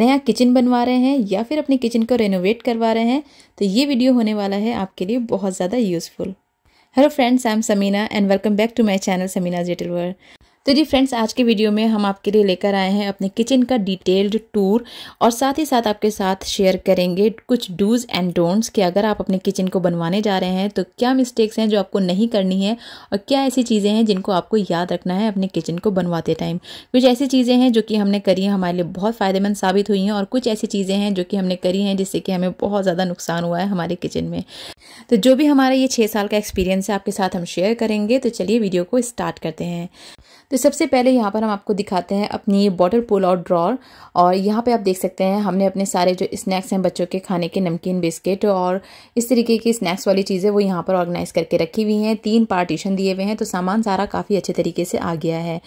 नया किचन बनवा रहे हैं या फिर अपने किचन को रेनोवेट करवा रहे हैं तो ये वीडियो होने वाला है आपके लिए बहुत ज़्यादा useful hello friends I am Samina and welcome back to my channel Samina world तो जी फ्रेंड्स आज के वीडियो में हम आपके लिए लेकर आए हैं अपने किचन का डिटेल्ड टूर और साथ ही साथ आपके साथ शेयर करेंगे कुछ डूज एंड डोंट्स कि अगर आप अपने किचन को बनवाने जा रहे हैं तो क्या मिस्टेक्स हैं जो आपको नहीं करनी है और क्या ऐसी चीज़ें हैं जिनको आपको याद रखना है अपने किचन को बनवाते टाइम कुछ ऐसी चीज़ें हैं जो कि हमने करी हैं हमारे लिए बहुत फ़ायदेमंद साबित हुई हैं और कुछ ऐसी चीज़ें हैं जो कि हमने करी हैं जिससे कि हमें बहुत ज़्यादा नुकसान हुआ है हमारे किचन में तो जो भी हमारा ये छः साल का एक्सपीरियंस है आपके साथ हम शेयर करेंगे तो चलिए वीडियो को स्टार्ट करते हैं तो सबसे पहले यहाँ पर हम आपको दिखाते हैं अपनी बॉटल पुल और ड्रॉर और यहाँ पे आप देख सकते हैं हमने अपने सारे जो स्नैक्स हैं बच्चों के खाने के नमकीन बिस्किट और इस तरीके की स्नैक्स वाली चीज़ें वो यहाँ पर ऑर्गेनाइज़ करके रखी हुई हैं तीन पार्टीशन दिए हुए हैं तो सामान सारा काफ़ी अच्छे तरीके से आ गया है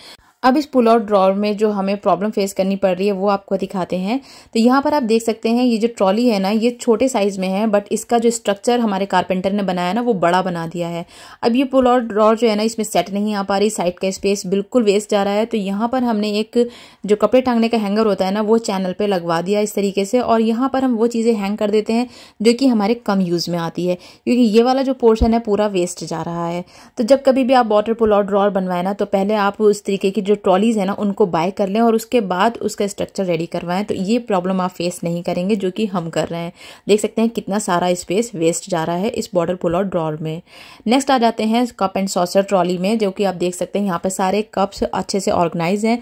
अब इस पुल आउट ड्रॉर में जो हमें प्रॉब्लम फेस करनी पड़ रही है वो आपको दिखाते हैं तो यहाँ पर आप देख सकते हैं ये जो ट्रॉली है ना ये छोटे साइज़ में है बट इसका जो स्ट्रक्चर हमारे कारपेंटर ने बनाया ना वो बड़ा बना दिया है अब ये पुल आउट ड्रॉर जो है ना इसमें सेट नहीं आ पा रही साइड का स्पेस बिल्कुल वेस्ट जा रहा है तो यहाँ पर हमने एक जो कपड़े टांगने का हैंगर होता है ना वो चैनल पर लगवा दिया इस तरीके से और यहाँ पर हम वो चीज़ें हैंग कर देते हैं जो कि हमारे कम यूज़ में आती है क्योंकि ये वाला जो पोर्शन है पूरा वेस्ट जा रहा है तो जब कभी भी आप वाटर पुल आउट ड्रॉर बनवाए ना तो पहले आप उस तरीके की जो ट्रॉलीज़ है ना उनको बाय कर लें और उसके बाद उसका स्ट्रक्चर रेडी करवाएं तो ये प्रॉब्लम आप फेस नहीं करेंगे जो कि हम कर रहे हैं देख सकते हैं कितना सारा स्पेस वेस्ट जा रहा है इस बॉर्डर पुल और ड्रॉर में नेक्स्ट आ जाते हैं कप एंड सॉसर ट्रॉली में जो कि आप देख सकते हैं यहाँ पर सारे कप्स अच्छे से ऑर्गेनाइज हैं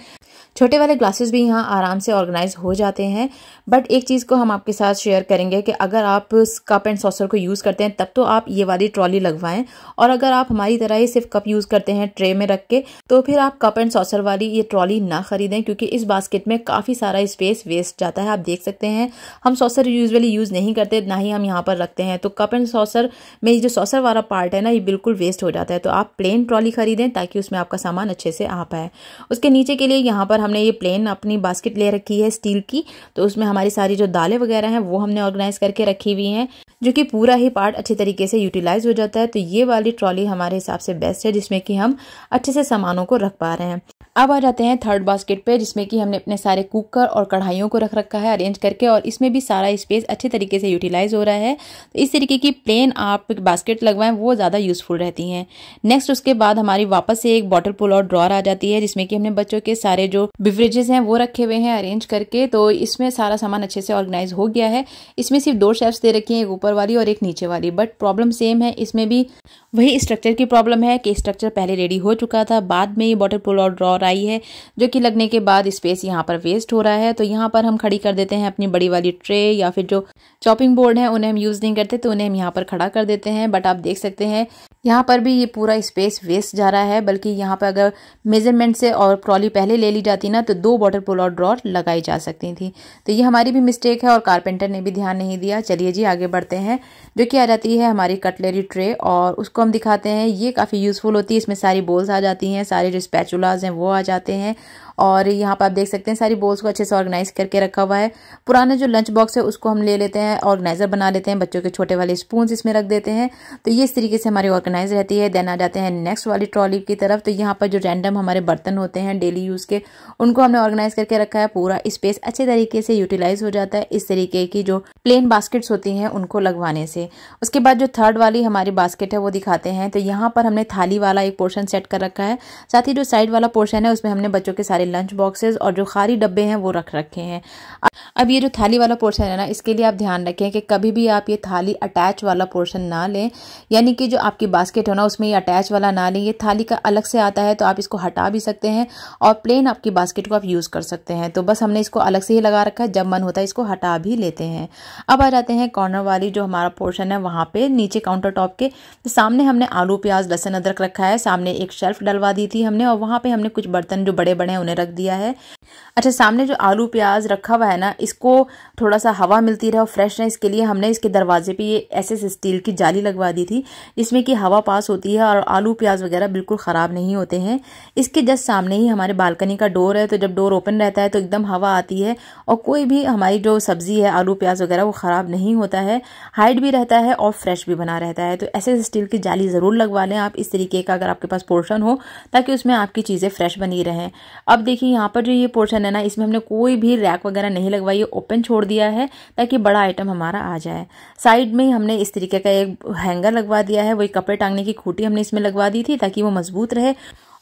छोटे वाले ग्लासेस भी यहाँ आराम से ऑर्गेनाइज हो जाते हैं बट एक चीज़ को हम आपके साथ शेयर करेंगे कि अगर आप कप एंड सॉसर को यूज़ करते हैं तब तो आप ये वाली ट्रॉली लगवाएं और अगर आप हमारी तरह ही सिर्फ कप यूज़ करते हैं ट्रे में रख के तो फिर आप कप एंड सॉसर वाली ये ट्रॉली ना ख़रीदें क्योंकि इस बास्केट में काफ़ी सारा स्पेस वेस्ट जाता है आप देख सकते हैं हम सॉसर यूजली यूज़ नहीं करते ना ही हम यहाँ पर रखते हैं तो कप एंड सॉसर में जो सॉसर वाला पार्ट है ना ये बिल्कुल वेस्ट हो जाता है तो आप प्लेन ट्रॉली ख़रीदें ताकि उसमें आपका सामान अच्छे से आ पाए उसके नीचे के लिए यहाँ पर हमने ये प्लेन अपनी बास्केट ले रखी है स्टील की तो उसमें हमारी सारी जो दालें वगैरह हैं वो हमने ऑर्गेनाइज़ करके रखी हुई हैं जो कि पूरा ही पार्ट अच्छे तरीके से यूटिलाइज हो जाता है तो ये वाली ट्रॉली हमारे हिसाब से बेस्ट है जिसमें कि हम अच्छे से सामानों को रख पा रहे हैं अब आ जाते हैं थर्ड बास्केट पे जिसमें कि हमने अपने सारे कुकर और कढ़ाइयों को रख रखा है अरेंज करके और इसमें भी सारा स्पेस अच्छे तरीके से यूटिलाइज हो रहा है तो इस तरीके की प्लेन आप बास्केट लगवाएं वो ज़्यादा यूज़फुल रहती हैं नेक्स्ट उसके बाद हमारी वापस से एक बॉटल पुल और ड्रॉर आ जाती है जिसमें कि हमने बच्चों के सारे जो बिवरेजेस हैं वो रखे हुए हैं अरेंज करके तो इसमें सारा सामान अच्छे से ऑर्गेनाइज हो गया है इसमें सिर्फ दो शेल्फ्स दे रखी हैं एक ऊपर वाली और एक नीचे वाली बट प्रॉब्लम सेम है इसमें भी वही स्ट्रक्चर की प्रॉब्लम है कि स्ट्रक्चर पहले रेडी हो चुका था बाद में ये बॉटल पुल और ड्रॉर आई है जो कि लगने के बाद स्पेस यहाँ पर वेस्ट हो रहा है तो यहाँ पर हम खड़ी कर देते हैं अपनी बड़ी वाली ट्रे या फिर जो चॉपिंग बोर्ड है उन्हें हम यूज़ नहीं करते तो उन्हें हम यहाँ पर खड़ा कर देते हैं बट आप देख सकते हैं यहाँ पर भी ये पूरा स्पेस वेस्ट जा रहा है बल्कि यहाँ पर अगर मेजरमेंट से और ट्रॉली पहले ले ली जाती ना तो दो वाटर पुल और ड्रॉर लगाई जा सकती थी तो ये हमारी भी मिस्टेक है और कारपेंटर ने भी ध्यान नहीं दिया चलिए जी आगे बढ़ते हैं जो कि आ जाती है हमारी कटलरी ट्रे और उसको हम दिखाते हैं ये काफ़ी यूज़फुल होती है इसमें सारी बोल्स आ जाती हैं सारे जो स्पैचुलाज हैं वो आ जाते हैं और यहाँ पर आप देख सकते हैं सारी बोल्स को अच्छे से ऑर्गेनाइज करके रखा हुआ है पुराना जो लंच बॉक्स है उसको हम ले लेते हैं ऑर्गेनाइज़र बना लेते हैं बच्चों के छोटे वाले स्पून इसमें रख देते हैं तो ये इस तरीके से हमारी ऑर्गेनाइज रहती है देन आ जाते हैं नेक्स्ट वाली ट्रॉली की तरफ तो यहाँ पर जो रैंडम हमारे बर्तन होते हैं डेली यूज़ के उनको हमने ऑर्गेनाइज़ करके रखा है पूरा स्पेस अच्छे तरीके से यूटिलाइज़ हो जाता है इस तरीके की जो प्लेन बास्केट्स होती हैं उनको लगवाने से उसके बाद जो थर्ड वाली हमारी बास्केट है वो दिखाते हैं तो यहाँ पर हमने थाली वाला एक पोर्शन सेट कर रखा है साथ ही जो साइड वाला पोर्शन है उसमें हमने बच्चों के सारे लंच बॉक्सेस और जो खारी डब्बे हैं वो रख रखे हैं अब ये जो थाली वाला पोर्शन है ना इसके लिए आप ध्यान रखें कि कभी भी आप ये थाली अटैच वाला पोर्शन ना लें यानी कि जो आपकी बास्केट हो ना उसमें ये अटैच वाला ना लें ये थाली का अलग से आता है तो आप इसको हटा भी सकते हैं और प्लेन आपकी बास्केट को आप यूज़ कर सकते हैं तो बस हमने इसको अलग से ही लगा रखा है जब मन होता है इसको हटा भी लेते हैं अब आ जाते हैं कॉर्नर वाली जो हमारा पोर्शन है वहाँ पर नीचे काउंटर टॉप के सामने हमने आलू प्याज लहसन अदरक रखा है सामने एक शेल्फ डलवा दी थी हमने और वहाँ पर हमने कुछ बर्तन जो बड़े बड़े हैं उन्हें रख दिया है अच्छा सामने जो आलू प्याज रखा हुआ है ना इसको थोड़ा सा हवा मिलती रहे और फ्रेशनेस के लिए हमने इसके दरवाजे पे ये ऐसे से स्टील की जाली लगवा दी थी जिसमें कि हवा पास होती है और आलू प्याज वगैरह बिल्कुल ख़राब नहीं होते हैं इसके जस्ट सामने ही हमारे बालकनी का डोर है तो जब डोर ओपन रहता है तो एकदम हवा आती है और कोई भी हमारी जो सब्ज़ी है आलू प्याज वगैरह वो ख़राब नहीं होता है हाइट भी रहता है और फ्रेश भी बना रहता है तो ऐसे स्टील की जाली ज़रूर लगवा लें आप इस तरीके का अगर आपके पास पोर्शन हो ताकि उसमें आपकी चीज़ें फ्रेश बनी रहें अब देखिए यहाँ पर जो ये पोर्शन ओपन है ना इसमें हमने कोई भी रैक वगैरह नहीं लगवाई है ओपन छोड़ दिया है ताकि बड़ा आइटम हमारा आ जाए साइड में ही हमने इस तरीके का एक हैंगर लगवा दिया है वही कपड़े टांगने की खूटी हमने इसमें लगवा दी थी ताकि वो मजबूत रहे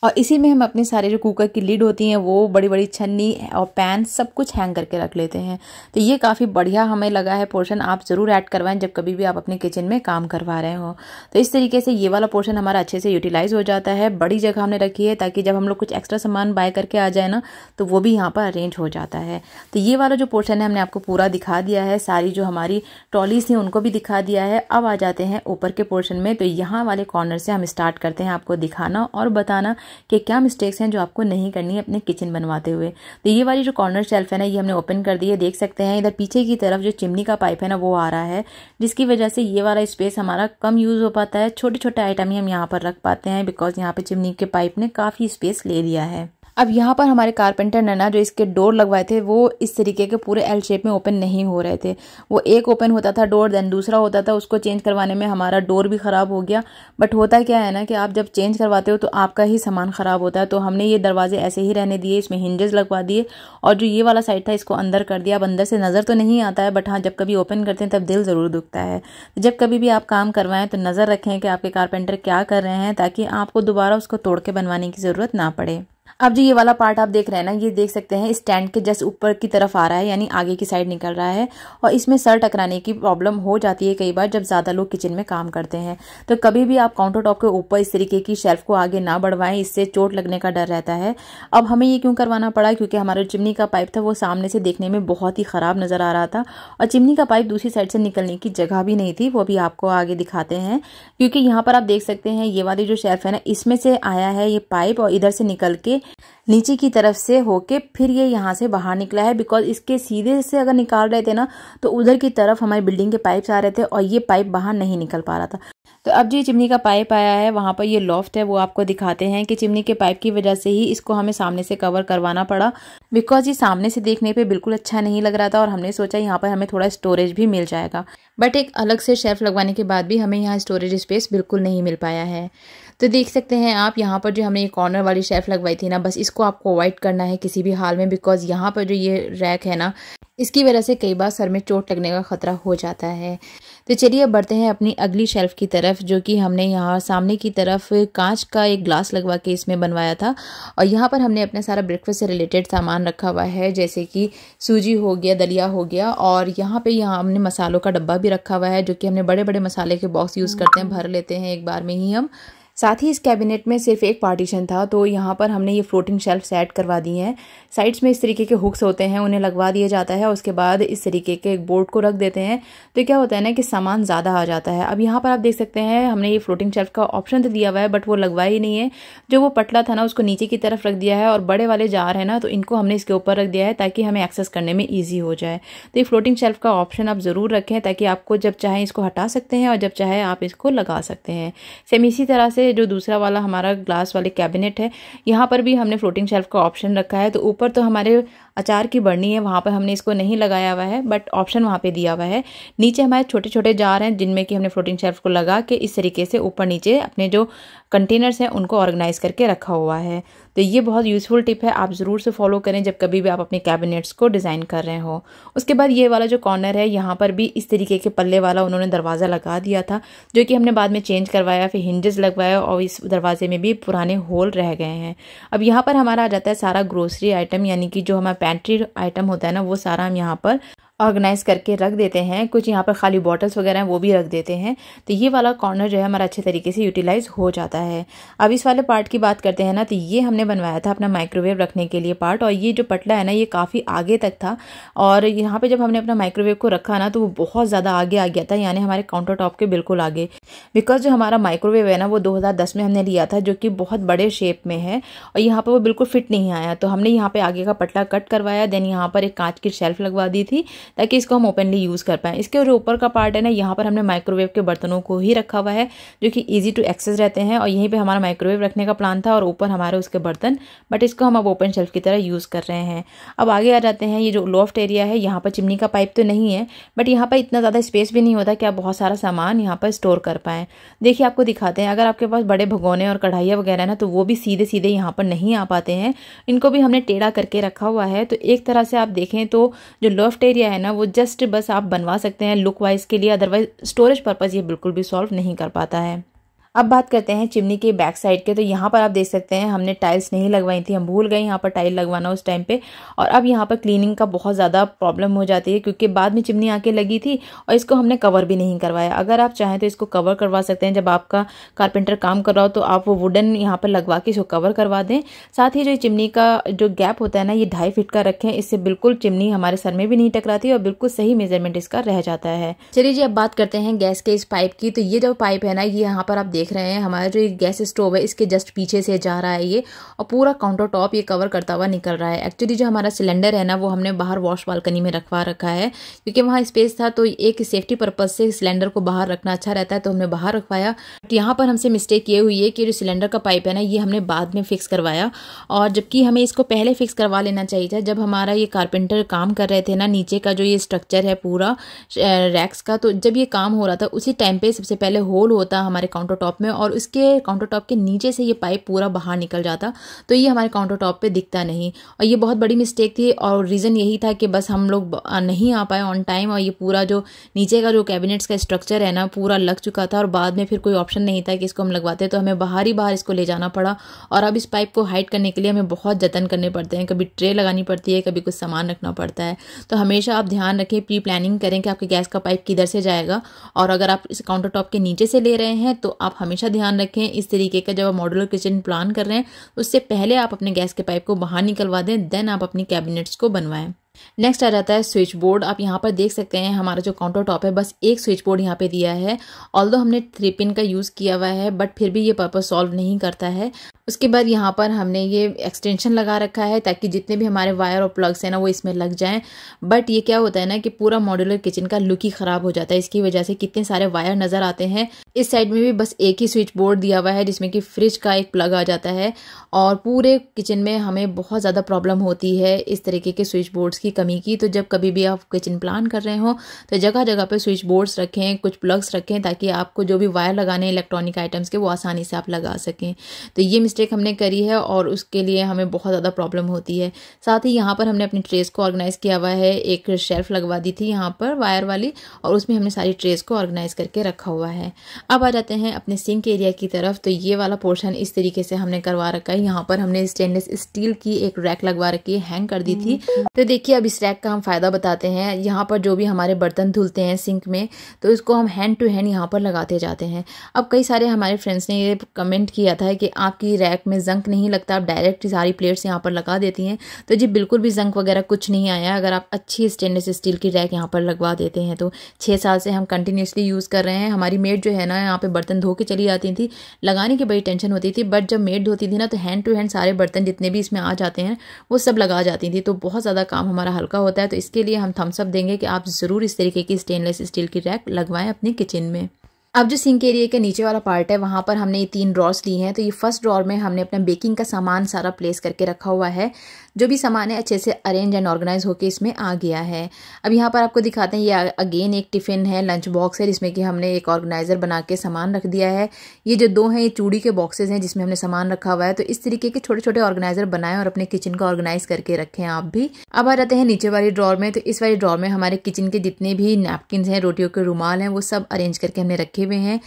और इसी में हम अपने सारे जो कुकर की लीड होती हैं वो बड़ी बड़ी छन्नी और पैन सब कुछ हैंग करके रख लेते हैं तो ये काफ़ी बढ़िया हमें लगा है पोर्शन आप ज़रूर ऐड करवाएं जब कभी भी आप अपने किचन में काम करवा रहे हो तो इस तरीके से ये वाला पोर्शन हमारा अच्छे से यूटिलाइज़ हो जाता है बड़ी जगह हमने रखी है ताकि जब हम लोग कुछ एक्स्ट्रा सामान बाय करके आ जाए ना तो वो भी यहाँ पर अरेंज हो जाता है तो ये वाला जो पोर्शन है हमने आपको पूरा दिखा दिया है सारी जो हमारी ट्रॉलीज थी उनको भी दिखा दिया है अब आ जाते हैं ऊपर के पोर्शन में तो यहाँ वाले कॉर्नर से हम स्टार्ट करते हैं आपको दिखाना और बताना कि क्या मिस्टेक्स हैं जो आपको नहीं करनी है अपने किचन बनवाते हुए तो ये वाली जो कॉर्नर शेल्फ है ना ये हमने ओपन कर दी है देख सकते हैं इधर पीछे की तरफ जो चिमनी का पाइप है ना वो आ रहा है जिसकी वजह से ये वाला स्पेस हमारा कम यूज़ हो पाता है छोटे छोटे आइटम ही हम यहाँ पर रख पाते हैं बिकॉज यहाँ पर चिमनी के पाइप ने काफ़ी स्पेस ले लिया है अब यहाँ पर हमारे कारपेंटर ने ना जो इसके डोर लगवाए थे वो इस तरीके के पूरे एल शेप में ओपन नहीं हो रहे थे वो एक ओपन होता था डोर देन दूसरा होता था उसको चेंज करवाने में हमारा डोर भी ख़राब हो गया बट होता क्या है ना कि आप जब चेंज करवाते हो तो आपका ही सामान सामान ख़राब होता है तो हमने ये दरवाजे ऐसे ही रहने दिए इसमें हिंजेस लगवा दिए और जो ये वाला साइड था इसको अंदर कर दिया अब अंदर से नज़र तो नहीं आता है बट हाँ जब कभी ओपन करते हैं तब दिल ज़रूर दुखता है जब कभी भी आप काम करवाएं तो नज़र रखें कि आपके कारपेंटर क्या कर रहे हैं ताकि आपको दोबारा उसको तोड़ के बनवाने की ज़रूरत ना पड़े अब जो ये वाला पार्ट आप देख रहे हैं ना ये देख सकते हैं स्टैंड के जस्ट ऊपर की तरफ आ रहा है यानी आगे की साइड निकल रहा है और इसमें सर टकराने की प्रॉब्लम हो जाती है कई बार जब ज़्यादा लोग किचन में काम करते हैं तो कभी भी आप काउंटर टॉप के ऊपर इस तरीके की शेल्फ को आगे ना बढ़वाएं इससे चोट लगने का डर रहता है अब हमें ये क्यों करवाना पड़ा क्योंकि हमारा चिमनी का पाइप था वो सामने से देखने में बहुत ही ख़राब नज़र आ रहा था और चिमनी का पाइप दूसरी साइड से निकलने की जगह भी नहीं थी वो भी आपको आगे दिखाते हैं क्योंकि यहाँ पर आप देख सकते हैं ये वाली जो शेल्फ है ना इसमें से आया है ये पाइप और इधर से निकल के नीचे की तरफ से होके फिर ये यहाँ से बाहर निकला है बिकॉज इसके सीधे से अगर निकाल रहे थे ना तो उधर की तरफ हमारी बिल्डिंग के पाइप आ रहे थे और ये पाइप बाहर नहीं निकल पा रहा था तो अब जो चिमनी का पाइप आया है वहाँ पर ये लॉफ्ट है वो आपको दिखाते हैं कि चिमनी के पाइप की वजह से ही इसको हमें सामने से कवर करवाना पड़ा बिकॉज ये सामने से देखने पे बिल्कुल अच्छा नहीं लग रहा था और हमने सोचा यहाँ पर हमें थोड़ा स्टोरेज भी मिल जाएगा बट एक अलग से शेल्फ लगवाने के बाद भी हमें यहाँ स्टोरेज स्पेस बिल्कुल नहीं मिल पाया है तो देख सकते हैं आप यहाँ पर जो हमने ये कॉर्नर वाली शेल्फ लगवाई थी ना बस इसको आपको अवॉइड करना है किसी भी हाल में बिकॉज यहाँ पर जो ये रैक है ना इसकी वजह से कई बार सर में चोट लगने का ख़तरा हो जाता है तो चलिए अब बढ़ते हैं अपनी अगली शेल्फ़ की तरफ जो कि हमने यहाँ सामने की तरफ कांच का एक ग्लास लगवा के इसमें बनवाया था और यहाँ पर हमने अपना सारा ब्रेकफास्ट से रिलेटेड सामान रखा हुआ है जैसे कि सूजी हो गया दलिया हो गया और यहाँ पे यहाँ हमने मसालों का डब्बा भी रखा हुआ है जो कि हमने बड़े बड़े मसाले के बॉक्स यूज़ करते हैं भर लेते हैं एक बार में ही हम साथ ही इस कैबिनेट में सिर्फ एक पार्टीशन था तो यहाँ पर हमने ये फ्लोटिंग शेल्फ सेट करवा दी हैं साइड्स में इस तरीके के हुक्स होते हैं उन्हें लगवा दिया जाता है उसके बाद इस तरीके के एक बोर्ड को रख देते हैं तो क्या होता है ना कि सामान ज़्यादा आ जाता है अब यहाँ पर आप देख सकते हैं हमने ये फ्लोटिंग शेल्फ का ऑप्शन तो दिया हुआ है बट वो लगवा ही नहीं है जो वो पटला था ना उसको नीचे की तरफ रख दिया है और बड़े वाले जार है ना तो इनको हमने इसके ऊपर रख दिया है ताकि हमें एक्सेस करने में ईजी हो जाए तो ये फ्लोटिंग शेल्फ का ऑप्शन आप ज़रूर रखें ताकि आपको जब चाहें इसको हटा सकते हैं और जब चाहे आप इसको लगा सकते हैं सेम इसी तरह से जो दूसरा वाला हमारा ग्लास वाले कैबिनेट है यहाँ पर भी हमने फ्लोटिंग शेल्फ का ऑप्शन रखा है तो ऊपर तो हमारे अचार की बढ़नी है वहाँ पर हमने इसको नहीं लगाया हुआ है बट ऑप्शन वहाँ पर दिया हुआ है नीचे हमारे छोटे छोटे जार हैं जिनमें कि हमने फ्लोटिंग शेल्फ को लगा के इस तरीके से ऊपर नीचे अपने जो कंटेनर्स हैं उनको ऑर्गेनाइज़ करके रखा हुआ है तो ये बहुत यूज़फुल टिप है आप ज़रूर से फॉलो करें जब कभी भी आप अपने कैबिनेट्स को डिज़ाइन कर रहे हो उसके बाद ये वाला जो कॉर्नर है यहाँ पर भी इस तरीके के पल्ले वाला उन्होंने दरवाज़ा लगा दिया था जो कि हमने बाद में चेंज करवाया फिर हिंजेस लगवाया और इस दरवाजे में भी पुराने होल रह गए हैं अब यहाँ पर हमारा आ जाता है सारा ग्रोसरी आइटम यानी कि जो हमारे पेंट्री आइटम होता है ना वो सारा हम यहाँ पर ऑर्गेनाइज़ करके रख देते हैं कुछ यहाँ पर खाली बॉटल्स वगैरह हैं वो भी रख देते हैं तो ये वाला कॉर्नर जो है हमारा अच्छे तरीके से यूटिलाइज़ हो जाता है अब इस वाले पार्ट की बात करते हैं ना तो ये हमने बनवाया था अपना माइक्रोवेव रखने के लिए पार्ट और ये जो पटला है ना ये काफ़ी आगे तक था और यहाँ पर जब हमने अपना माइक्रोवेव को रखा ना तो वो बहुत ज़्यादा आगे आ गया था यानी हमारे काउंटर टॉप के बिल्कुल आगे बिकॉज जो हमारा माइक्रोवेव है ना वो दस में हमने लिया था जो कि बहुत बड़े शेप में है और यहाँ पर वो बिल्कुल फिट नहीं आया तो हमने यहाँ पर आगे का पटला कट करवाया देन यहाँ पर एक कांच की शेल्फ लगवा दी थी ताकि इसको हम ओपनली यूज़ कर पाएँ इसके ऊपर का पार्ट है ना यहाँ पर हमने माइक्रोवेव के बर्तनों को ही रखा हुआ है जो कि ईजी टू एक्सेस रहते हैं और यहीं पर हमारा माइक्रोवेव रखने का प्लान था और ऊपर हमारे उसके बर्तन बट इसको हम अब ओपन शेल्फ की तरह यूज़ कर रहे हैं अब आगे आ जाते हैं ये जो लॉफ्ट एरिया है यहाँ पर चिमनी का पाइप तो नहीं है बट यहाँ पर इतना ज़्यादा स्पेस भी नहीं होता कि आप बहुत सारा सामान यहाँ पर स्टोर कर पाएँ देखिए आपको दिखाते हैं अगर आपके पास बड़े भगोने और कढ़ाइयाँ वगैरह ना तो वो भी सीधे सीधे यहाँ पर नहीं आ पाते हैं इनको भी हमने टेढ़ा करके रखा हुआ है तो एक तरह से आप देखें तो जो लॉफ्ट एरिया है ना वो जस्ट बस आप बनवा सकते हैं लुक वाइज के लिए अदरवाइज स्टोरेज पर्पज़ ये बिल्कुल भी सॉल्व नहीं कर पाता है अब बात करते हैं चिमनी के बैक साइड के तो यहाँ पर आप देख सकते हैं हमने टाइल्स नहीं लगवाई थी हम भूल गए यहाँ पर टाइल लगवाना उस टाइम पे और अब यहाँ पर क्लीनिंग का बहुत ज़्यादा प्रॉब्लम हो जाती है क्योंकि बाद में चिमनी आके लगी थी और इसको हमने कवर भी नहीं करवाया अगर आप चाहें तो इसको कवर करवा सकते हैं जब आपका कारपेंटर काम कर रहा हो तो आप वो वुडन यहाँ पर लगवा के इसको कवर करवा दें साथ ही जो चिमनी का जो गैप होता है ना ये ढाई फिट का रखें इससे बिल्कुल चिमनी हमारे सर में भी नहीं टकराती और बिल्कुल सही मेजरमेंट इसका रह जाता है चलिए जी अब बात करते हैं गैस के इस पाइप की तो ये जो पाइप है ना ये यहाँ पर आप देख देख रहे हैं हमारा जो ये गैस स्टोव है इसके जस्ट पीछे से जा रहा है ये और पूरा काउंटर टॉप ये कवर करता हुआ निकल रहा है एक्चुअली जो हमारा सिलेंडर है ना वो हमने बाहर वॉश बालकनी में रखवा रखा है क्योंकि वहाँ स्पेस था तो एक सेफ्टी पर्पज़ से सिलेंडर को बाहर रखना अच्छा रहता है तो हमने बाहर रखवाया बट यहाँ पर हमसे मिस्टेक ये हुई है कि जो सिलेंडर का पाइप है ना ये हमने बाद में फ़िक्स करवाया और जबकि हमें इसको पहले फ़िक्स करवा लेना चाहिए था जब हमारा ये कारपेंटर काम कर रहे थे ना नीचे का जो ये स्ट्रक्चर है पूरा रैक्स का तो जब ये काम हो रहा था उसी टाइम पे सबसे पहले होल होता हमारे काउंटर टॉप टॉप में और उसके काउंटर टॉप के नीचे से ये पाइप पूरा बाहर निकल जाता तो ये हमारे काउंटर टॉप पर दिखता नहीं और ये बहुत बड़ी मिस्टेक थी और रीज़न यही था कि बस हम लोग नहीं आ पाए ऑन टाइम और ये पूरा जो नीचे का जो कैबिनेट्स का स्ट्रक्चर है ना पूरा लग चुका था और बाद में फिर कोई ऑप्शन नहीं था कि इसको हम लगवाते तो हमें बाहर ही बाहर इसको ले जाना पड़ा और अब इस पाइप को हाइट करने के लिए हमें बहुत जतन करने पड़ते हैं कभी ट्रे लगानी पड़ती है कभी कुछ सामान रखना पड़ता है तो हमेशा आप ध्यान रखें प्री प्लानिंग करें कि आपके गैस का पाइप किधर से जाएगा और अगर आप इस काउंटर टॉप के नीचे से ले रहे हैं तो आप हमेशा ध्यान रखें इस तरीके का जब आप मॉडुलर किचन प्लान कर रहे हैं उससे पहले आप अपने गैस के पाइप को बाहर निकलवा दें देन आप अपनी कैबिनेट्स को बनवाएं नेक्स्ट आ जाता है स्विच बोर्ड आप यहाँ पर देख सकते हैं हमारा जो काउंटर टॉप है बस एक स्विच बोर्ड यहाँ पे दिया है ऑल हमने थ्री पिन का यूज़ किया हुआ है बट फिर भी ये पर्पज़ सॉल्व नहीं करता है उसके बाद यहाँ पर हमने ये एक्सटेंशन लगा रखा है ताकि जितने भी हमारे वायर और प्लग्स हैं ना वो इसमें लग जाएं बट ये क्या होता है ना कि पूरा मॉड्यूलर किचन का लुक ही ख़राब हो जाता है इसकी वजह से कितने सारे वायर नज़र आते हैं इस साइड में भी बस एक ही स्विच बोर्ड दिया हुआ है जिसमें कि फ्रिज का एक प्लग आ जाता है और पूरे किचन में हमें बहुत ज़्यादा प्रॉब्लम होती है इस तरीके के स्विच बोर्ड्स की कमी की तो जब कभी भी आप किचन प्लान कर रहे हो तो जगह जगह पर स्विच बोर्ड्स रखें कुछ प्लग्स रखें ताकि आपको जो भी वायर लगाने इलेक्ट्रॉनिक आइटम्स के वो आसानी से आप लगा सकें तो ये मिस्टेक मिस्टेक हमने करी है और उसके लिए हमें बहुत ज़्यादा प्रॉब्लम होती है साथ ही यहाँ पर हमने अपनी ट्रेस को ऑर्गेनाइज़ किया हुआ है एक शेल्फ लगवा दी थी यहाँ पर वायर वाली और उसमें हमने सारी ट्रेस को ऑर्गेनाइज़ करके रखा हुआ है अब आ जाते हैं अपने सिंक एरिया की तरफ तो ये वाला पोर्शन इस तरीके से हमने करवा रखा है यहाँ पर हमने स्टेनलेस स्टील की एक रैक लगवा रखी है हैंग कर दी थी तो देखिए अब इस रैक का हम फ़ायदा बताते हैं यहाँ पर जो भी हमारे बर्तन धुलते हैं सिंक में तो इसको हम हैंड टू हैंड यहाँ पर लगाते जाते हैं अब कई सारे हमारे फ्रेंड्स ने ये कमेंट किया था कि आपकी रैक पैक में जंक नहीं लगता आप डायरेक्ट सारी प्लेट्स यहाँ पर लगा देती हैं तो जी बिल्कुल भी जंक वगैरह कुछ नहीं आया अगर आप अच्छी स्टेनलेस स्टील की रैक यहाँ पर लगवा देते हैं तो छः साल से हम कंटिन्यूसली यूज़ कर रहे हैं हमारी मेड जो है ना यहाँ पर बर्तन धो के चली जाती थी लगाने की बड़ी टेंशन होती थी बट जब मेड धोती थी ना तो हैंड टू हैंड सारे बर्तन जितने भी इसमें आ जाते हैं वो सब लगा जाती थी तो बहुत ज़्यादा काम हमारा हल्का होता है तो इसके लिए हम थम्सअप देंगे कि आप ज़रूर इस तरीके की स्टेनलेस स्टील की रैक लगवाएं अपने किचन में अब जो सिंक एरिया के नीचे वाला पार्ट है वहाँ पर हमने ये तीन ड्रॉर्स ली हैं तो ये फर्स्ट ड्रॉर में हमने अपना बेकिंग का सामान सारा प्लेस करके रखा हुआ है जो भी सामान है अच्छे से अरेंज एंड ऑर्गेनाइज होकर इसमें आ गया है अब यहाँ पर आपको दिखाते हैं ये अगेन एक टिफ़िन है लंच बॉक्स है जिसमें कि हमने एक ऑर्गेनाइज़र बना के सामान रख दिया है ये जो दो हैं ये चूड़ी के बॉक्सेज हैं जिसमें हमने सामान रखा हुआ है तो इस तरीके के छोटे छोटे ऑर्गेनाइज़र बनाए और अपने किचन को ऑर्गेनाइज़ करके रखें आप भी अब आ जाते हैं नीचे वाली ड्रॉर में तो इस वाली ड्रॉर में हमारे किचन के जितने भी नैपकिन हैं रोटियों के रूमाल हैं वो सब अरेंज करके हमने रखे हुए हैं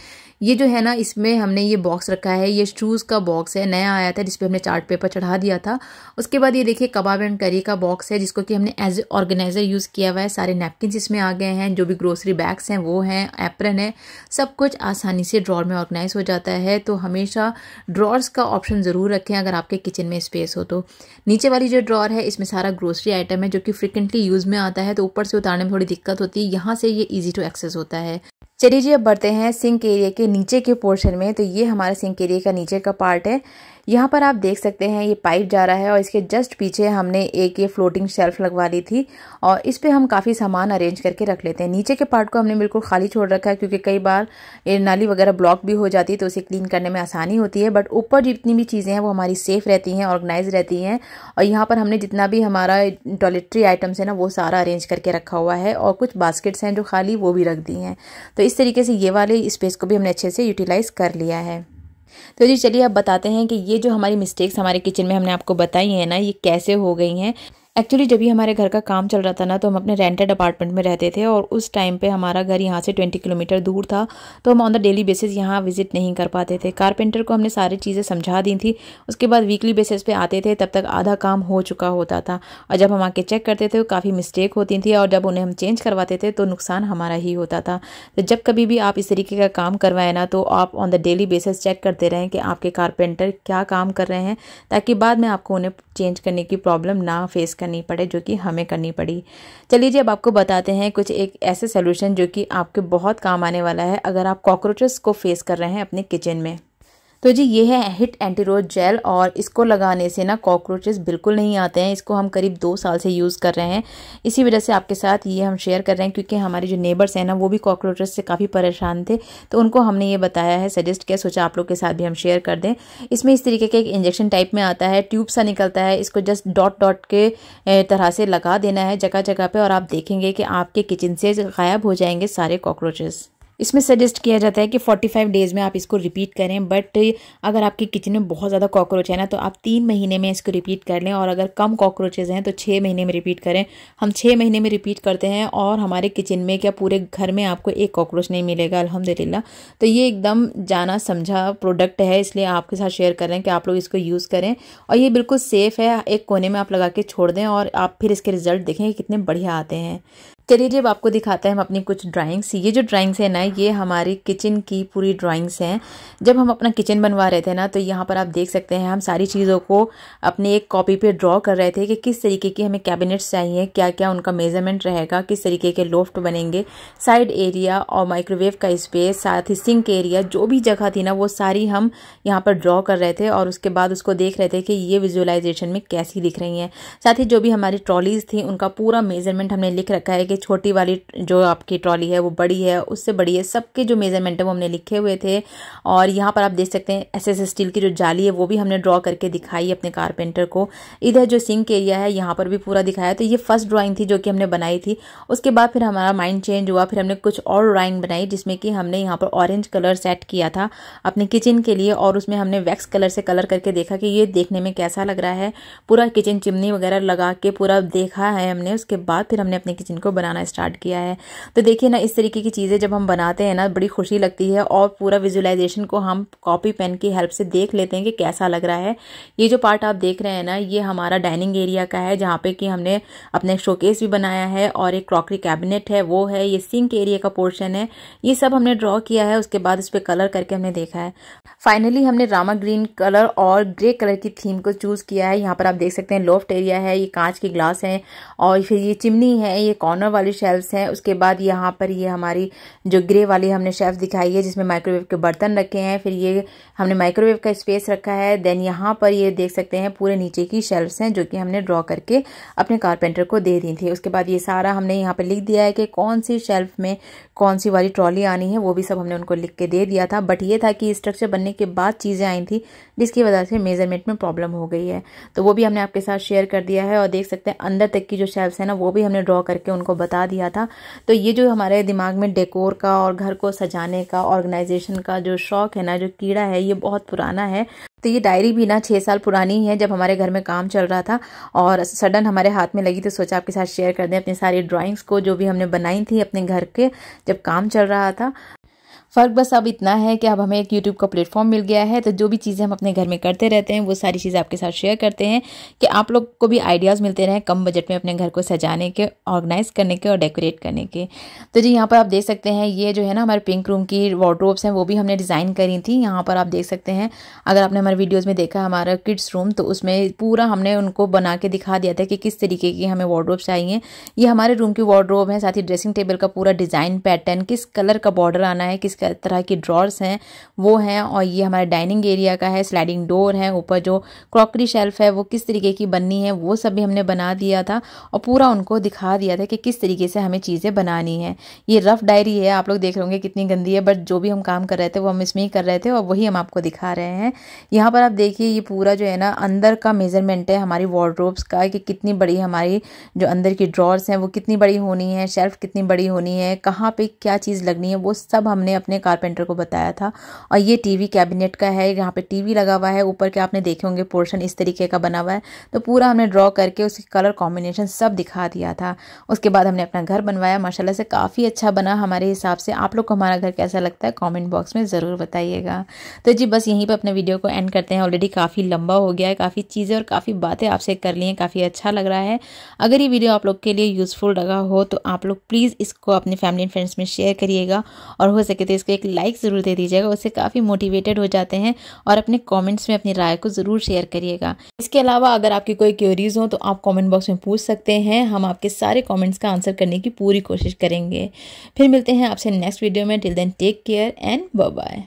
ये जो है ना इसमें हमने ये बॉक्स रखा है ये शूज़ का बॉक्स है नया आया था जिसपे हमने चार्ट पेपर चढ़ा दिया था उसके बाद ये देखिए कबाब एंड करी का बॉक्स है जिसको कि हमने एज ऑर्गेनाइज़र यूज़ किया हुआ है सारे नैपकिन इसमें आ गए हैं जो भी ग्रोसरी बैग्स हैं वो हैं एप्रन है सब कुछ आसानी से ड्रॉर में ऑर्गेनाइज हो जाता है तो हमेशा ड्रॉर्स का ऑप्शन ज़रूर रखें अगर आपके किचन में स्पेस हो तो नीचे वाली जो ड्रॉर है इसमें सारा ग्रोसरी आइटम है जो कि फ्रिक्वेंटली यूज़ में आता है तो ऊपर से उतारने में थोड़ी दिक्कत होती है यहाँ से ये ईजी टू एक्सेस होता है चलिए जी अब बढ़ते हैं सिंक एरिया के नीचे के पोर्शन में तो ये हमारे सिंक एरिया का नीचे का पार्ट है यहाँ पर आप देख सकते हैं ये पाइप जा रहा है और इसके जस्ट पीछे हमने एक ये फ्लोटिंग शेल्फ लगवा ली थी और इस पर हम काफ़ी सामान अरेंज करके रख लेते हैं नीचे के पार्ट को हमने बिल्कुल खाली छोड़ रखा है क्योंकि कई बार ये नाली वगैरह ब्लॉक भी हो जाती है तो उसे क्लीन करने में आसानी होती है बट ऊपर जितनी भी चीज़ें हैं वो हमारी सेफ़ रहती हैं ऑर्गेनाइज रहती हैं और यहाँ पर हमने जितना भी हमारा टॉयलेट्री आइटम्स है ना वो सारा अरेंज करके रखा हुआ है और कुछ बास्केट्स हैं जो खाली वो भी रख दी हैं तो इस तरीके से ये वाले स्पेस को भी हमने अच्छे से यूटिलाइज़ कर लिया है तो जी चलिए अब बताते हैं कि ये जो हमारी मिस्टेक्स हमारे किचन में हमने आपको बताई हैं ना ये कैसे हो गई हैं एक्चुअली जब भी हमारे घर का काम चल रहा था ना तो हम अपने रेंटेड अपार्टमेंट में रहते थे और उस टाइम पे हमारा घर यहाँ से ट्वेंटी किलोमीटर दूर था तो हम ऑन द डेली बेसिस यहाँ विजिट नहीं कर पाते थे कारपेंटर को हमने सारी चीज़ें समझा दी थी उसके बाद वीकली बेसिस पे आते थे तब तक आधा काम हो चुका होता था और जब हम आके चेक करते थे तो काफ़ी मिस्टेक होती थी और जब उन्हें हम चेंज करवाते थे तो नुकसान हमारा ही होता था तो जब कभी भी आप इस तरीके का काम करवाएं ना तो आप on the daily basis check करते रहें कि आपके कारपेंटर क्या काम कर रहे हैं ताकि बाद में आपको उन्हें चेंज करने की प्रॉब्लम ना फेस करें करनी पड़े जो कि हमें करनी पड़ी चलिए जी अब आपको बताते हैं कुछ एक ऐसे सोल्यूशन जो कि आपके बहुत काम आने वाला है अगर आप कॉकरोचेस को फेस कर रहे हैं अपने किचन में तो जी ये है हिट एंटीरोड जेल और इसको लगाने से ना कॉकरोचेस बिल्कुल नहीं आते हैं इसको हम करीब दो साल से यूज़ कर रहे हैं इसी वजह से आपके साथ ये हम शेयर कर रहे हैं क्योंकि हमारे जो नेबर्स हैं ना वो भी कॉकरोचेस से काफ़ी परेशान थे तो उनको हमने ये बताया है सजेस्ट किया सोचा आप लोग के साथ भी हम शेयर कर दें इसमें इस तरीके के एक इंजेक्शन टाइप में आता है ट्यूब सा निकलता है इसको जस्ट डॉट डॉट के तरह से लगा देना है जगह जगह पर और आप देखेंगे कि आपके किचन से गायब हो जाएंगे सारे कॉकरोचेस इसमें सजेस्ट किया जाता है कि 45 डेज़ में आप इसको रिपीट करें बट अगर आपके किचन में बहुत ज़्यादा कॉकरोच है ना तो आप तीन महीने में इसको रिपीट कर लें और अगर कम कॉकरोचेज़ हैं तो छः महीने में रिपीट करें हम छः महीने में रिपीट करते हैं और हमारे किचन में क्या पूरे घर में आपको एक कॉकरोच नहीं मिलेगा अलहमदिल्ला तो ये एकदम जाना समझा प्रोडक्ट है इसलिए आपके साथ शेयर कर रहे हैं कि आप लोग इसको यूज़ करें और ये बिल्कुल सेफ़ है एक कोने में आप लगा के छोड़ दें और आप फिर इसके रिज़ल्ट देखें कितने बढ़िया आते हैं चलिए जी अब आपको दिखाते हैं हम अपनी कुछ ड्राइंग्स ये जो ड्राइंग्स हैं ना ये हमारी किचन की पूरी ड्राइंग्स हैं जब हम अपना किचन बनवा रहे थे ना तो यहाँ पर आप देख सकते हैं हम सारी चीज़ों को अपने एक कॉपी पे ड्रॉ कर रहे थे कि किस तरीके की हमें कैबिनेट्स चाहिए क्या क्या उनका मेजरमेंट रहेगा किस तरीके के लोफ्ट बनेंगे साइड एरिया और माइक्रोवेव का स्पेस साथ ही सिंक एरिया जो भी जगह थी ना वो सारी हम यहाँ पर ड्रॉ कर रहे थे और उसके बाद उसको देख रहे थे कि ये विजुअलाइजेशन में कैसी दिख रही हैं साथ ही जो भी हमारी ट्रॉलीज़ थी उनका पूरा मेजरमेंट हमने लिख रखा है कि कि छोटी वाली जो आपकी ट्रॉली है वो बड़ी है उससे बड़ी है सबके जो मेजरमेंट है वो हमने लिखे हुए थे और यहाँ पर आप देख सकते हैं एस एस स्टील की जो जाली है वो भी हमने ड्रॉ करके दिखाई अपने कारपेंटर को इधर जो सिंक एरिया है यहाँ पर भी पूरा दिखाया तो ये फर्स्ट ड्राइंग थी जो कि हमने बनाई थी उसके बाद फिर हमारा माइंड चेंज हुआ फिर हमने कुछ और ड्राॅइंग बनाई जिसमें कि हमने यहाँ पर ऑरेंज कलर सेट किया था अपने किचन के लिए और उसमें हमने वैक्स कलर से कलर करके देखा कि ये देखने में कैसा लग रहा है पूरा किचन चिमनी वगैरह लगा के पूरा देखा है हमने उसके बाद फिर हमने अपने किचन को बना बनाना स्टार्ट किया है तो देखिए ना इस तरीके की चीज़ें जब हम बनाते हैं ना बड़ी खुशी लगती है और पूरा विजुलाइजेशन को हम कॉपी पेन की हेल्प से देख लेते हैं कि कैसा लग रहा है ये जो पार्ट आप देख रहे हैं ना ये हमारा डाइनिंग एरिया का है जहाँ पे कि हमने अपने शोकेस भी बनाया है और एक क्रॉकरी कैबिनेट है वो है ये सिंक एरिया का पोर्शन है ये सब हमने ड्रॉ किया है उसके बाद उस पर कलर करके हमने देखा है फाइनली हमने रामा ग्रीन कलर और ग्रे कलर की थीम को चूज़ किया है यहाँ पर आप देख सकते हैं लोफ्ट एरिया है ये कांच के ग्लास है और फिर ये चिमनी है ये कॉर्नर वाली शेल्फ्स हैं उसके बाद यहाँ पर ये हमारी जो ग्रे वाली हमने शेल्फ दिखाई है जिसमें माइक्रोवेव के बर्तन रखे हैं फिर ये हमने माइक्रोवेव का स्पेस रखा है देन यहाँ पर ये देख सकते हैं पूरे नीचे की शेल्फ्स हैं जो कि हमने ड्रॉ करके अपने कारपेंटर को दे दी थी उसके बाद ये सारा हमने यहाँ पर लिख दिया है कि कौन सी शेल्फ में कौन सी वाली ट्रॉली आनी है वो भी सब हमने उनको लिख के दे दिया था बट ये था कि स्ट्रक्चर बनने के बाद चीज़ें आई थी जिसकी वजह से मेज़रमेंट में प्रॉब्लम हो गई है तो वो भी हमने आपके साथ शेयर कर दिया है और देख सकते हैं अंदर तक की जो शेप्स है ना वो भी हमने ड्रॉ करके उनको बता दिया था तो ये जो हमारे दिमाग में डेकोर का और घर को सजाने का ऑर्गेनाइजेशन का जो शौक है ना जो कीड़ा है ये बहुत पुराना है तो ये डायरी भी ना छः साल पुरानी ही है जब हमारे घर में काम चल रहा था और सडन हमारे हाथ में लगी तो सोचा आपके साथ शेयर कर दें अपनी सारी ड्राइंग्स को जो भी हमने बनाई थी अपने घर के जब काम चल रहा था फ़र्क बस अब इतना है कि अब हमें एक यूट्यूब का प्लेटफॉर्म मिल गया है तो जो भी चीज़ें हम अपने घर में करते रहते हैं वो सारी चीज़ें आपके साथ शेयर करते हैं कि आप लोग को भी आइडियाज़ मिलते रहें कम बजट में अपने घर को सजाने के ऑर्गेनाइज़ करने के और डेकोरेट करने के तो जी यहाँ पर आप देख सकते हैं ये जो है ना हमारे पिंक रूम की वार्ड्रोब्स हैं वो भी हमने डिज़ाइन करी थी यहाँ पर आप देख सकते हैं अगर आपने हमारे वीडियोज़ में देखा हमारा किड्स रूम तो उसमें पूरा हमने उनको बना के दिखा दिया था कि किस तरीके की हमें वार्ड्रोब चाहिए ये हमारे रूम की वार्ड्रोब है साथ ही ड्रेसिंग टेबल का पूरा डिज़ाइन पैटर्न किस कलर का बॉर्डर आना है किस तरह की ड्रॉर्स हैं वो हैं और ये हमारे डाइनिंग एरिया का है स्लाइडिंग डोर है ऊपर जो क्रॉकरी शेल्फ है वो किस तरीके की बननी है वो सब भी हमने बना दिया था और पूरा उनको दिखा दिया था कि किस तरीके से हमें चीज़ें बनानी है ये रफ़ डायरी है आप लोग देख रहे होंगे कितनी गंदी है बट जो भी हम काम कर रहे थे वो हम इसमें ही कर रहे थे और वही हम आपको दिखा रहे हैं यहाँ पर आप देखिए ये पूरा जो है ना अंदर का मेज़रमेंट है हमारी वार्ड्रोब्स का कि कितनी बड़ी हमारी जो अंदर की ड्रॉर्स हैं वो कितनी बड़ी होनी है शेल्फ़ कितनी बड़ी होनी है कहाँ पर क्या चीज़ लगनी है वो सब हमने अपने ने कारपेंटर को बताया था और ये टीवी कैबिनेट का है यहाँ पे टीवी लगा हुआ है ऊपर के आपने देखे होंगे पोर्शन इस तरीके का बना हुआ है तो पूरा हमने ड्रॉ करके उसकी कलर कॉम्बिनेशन सब दिखा दिया था उसके बाद हमने अपना घर बनवाया माशाला से काफ़ी अच्छा बना हमारे हिसाब से आप लोग को हमारा घर कैसा लगता है कॉमेंट बॉक्स में ज़रूर बताइएगा तो जी बस यहीं पर अपने वीडियो को एंड करते हैं ऑलरेडी काफ़ी लंबा हो गया है काफ़ी चीज़ें और काफ़ी बातें आपसे कर ली हैं काफ़ी अच्छा लग रहा है अगर ये वीडियो आप लोग के लिए यूज़फुल लगा हो तो आप लोग प्लीज़ इसको अपने फैमिली एंड फ्रेंड्स में शेयर करिएगा और हो सके तो इसको एक लाइक ज़रूर दे दीजिएगा उससे काफ़ी मोटिवेटेड हो जाते हैं और अपने कॉमेंट्स में अपनी राय को ज़रूर शेयर करिएगा इसके अलावा अगर आपकी कोई क्यूरीज हो तो आप कॉमेंट बॉक्स में पूछ सकते हैं हम आपके सारे कॉमेंट्स का आंसर करने की पूरी कोशिश करेंगे फिर मिलते हैं आपसे नेक्स्ट वीडियो में till then take care and bye